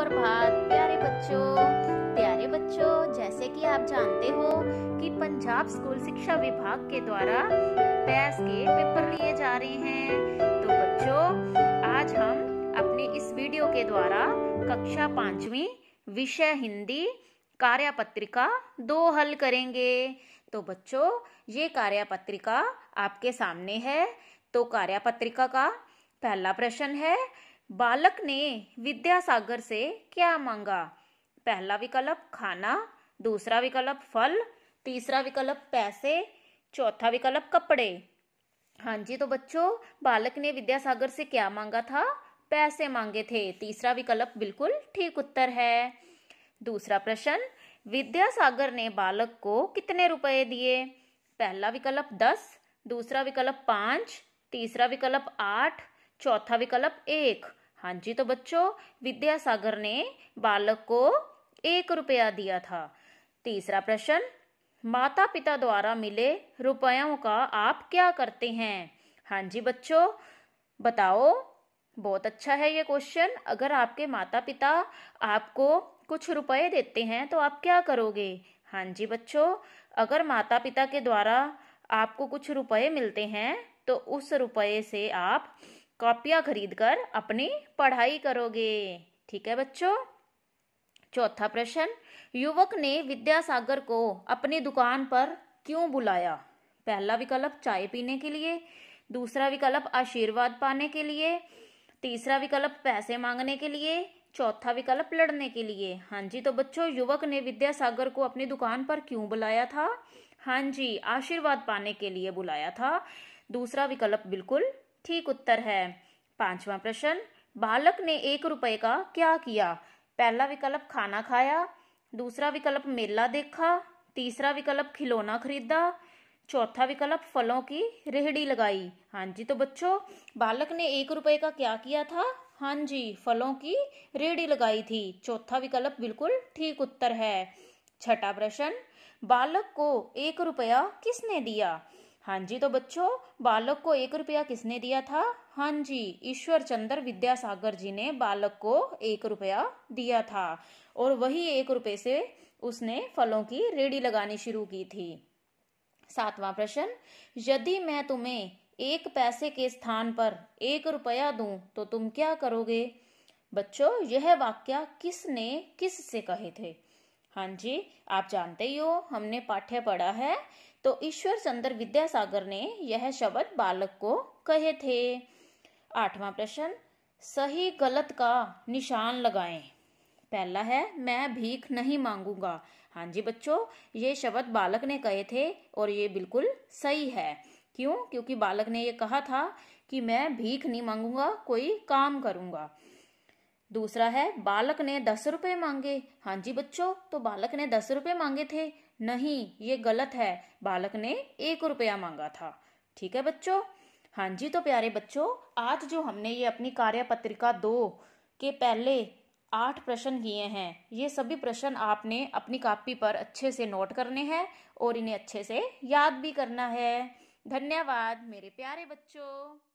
सुप्रभात प्यारे बच्चों प्यारे बच्चों जैसे कि आप जानते हो कि पंजाब स्कूल शिक्षा विभाग के द्वारा पैस के पेपर लिए जा रहे हैं तो बच्चों आज हम अपने इस वीडियो के द्वारा कक्षा पांचवी विषय हिंदी कार्य पत्रिका दो हल करेंगे तो बच्चों ये कार्य पत्रिका आपके सामने है तो कार्य पत्रिका का पहला प्रश्न है बालक ने विद्यासागर से क्या मांगा पहला विकल्प खाना दूसरा विकल्प फल तीसरा विकल्प पैसे चौथा विकल्प कपड़े हाँ जी तो बच्चों बालक ने विद्यासागर से क्या मांगा था पैसे मांगे थे तीसरा विकल्प बिल्कुल ठीक उत्तर है दूसरा प्रश्न विद्यासागर ने बालक को कितने रुपए दिए पहला विकल्प दस दूसरा विकल्प पांच तीसरा विकल्प आठ चौथा विकल्प एक हाँ जी तो बच्चों विद्यासागर ने बालक को एक रुपया दिया था तीसरा प्रश्न माता पिता द्वारा मिले रुपयों का आप क्या करते हैं हाँ जी बच्चों बताओ बहुत अच्छा है ये क्वेश्चन अगर आपके माता पिता आपको कुछ रुपए देते हैं तो आप क्या करोगे हाँ जी बच्चों अगर माता पिता के द्वारा आपको कुछ रुपए मिलते हैं तो उस रुपए से आप कॉपियाँ खरीद कर अपनी पढ़ाई करोगे ठीक है बच्चों चौथा प्रश्न युवक ने विद्यासागर को अपनी दुकान पर क्यों बुलाया पहला विकल्प चाय पीने के लिए दूसरा विकल्प आशीर्वाद पाने के लिए तीसरा विकल्प पैसे मांगने के लिए चौथा विकल्प लड़ने के लिए हाँ जी तो बच्चों युवक ने विद्यासागर को अपनी दुकान पर क्यों बुलाया था हाँ जी आशीर्वाद पाने के लिए बुलाया था दूसरा विकल्प बिल्कुल ठीक उत्तर है पांचवा प्रश्न बालक ने एक रुपए का क्या किया पहला विकल्प खाना खाया दूसरा विकल्प मेला देखा तीसरा विकल्प खिलौना खरीदा चौथा विकल्प फलों की रेहड़ी लगाई हाँ जी तो बच्चों बालक ने एक रुपए का क्या किया था हाँ जी फलों की रेहड़ी लगाई थी चौथा विकल्प बिल्कुल ठीक उत्तर है छठा प्रश्न बालक को एक रुपया किसने दिया हाँ जी तो बच्चों बालक को एक रुपया किसने दिया था हाँ जी ईश्वर चंद्र विद्यासागर जी ने बालक को एक रुपया दिया था और वही एक रुपये से उसने फलों की रेडी लगानी शुरू की थी सातवां प्रश्न यदि मैं तुम्हें एक पैसे के स्थान पर एक रुपया दूं तो तुम क्या करोगे बच्चों यह वाक्य किसने किस से कहे थे हाँ जी आप जानते ही हो हमने पाठ्य पढ़ा है तो ईश्वर चंद्र विद्यासागर ने यह शब्द बालक को कहे थे आठवां प्रश्न सही गलत का निशान लगाएं पहला है मैं भीख नहीं मांगूंगा हाँ जी बच्चों ये शब्द बालक ने कहे थे और ये बिल्कुल सही है क्यों क्योंकि बालक ने ये कहा था कि मैं भीख नहीं मांगूंगा कोई काम करूंगा दूसरा है बालक ने दस रुपये मांगे हाँ जी बच्चों तो बालक ने दस रुपये मांगे थे नहीं ये गलत है बालक ने एक रुपया मांगा था ठीक है बच्चों हाँ जी तो प्यारे बच्चों आज जो हमने ये अपनी कार्य पत्रिका दो के पहले आठ प्रश्न किए हैं ये सभी प्रश्न आपने अपनी कापी पर अच्छे से नोट करने हैं और इन्हें अच्छे से याद भी करना है धन्यवाद मेरे प्यारे बच्चों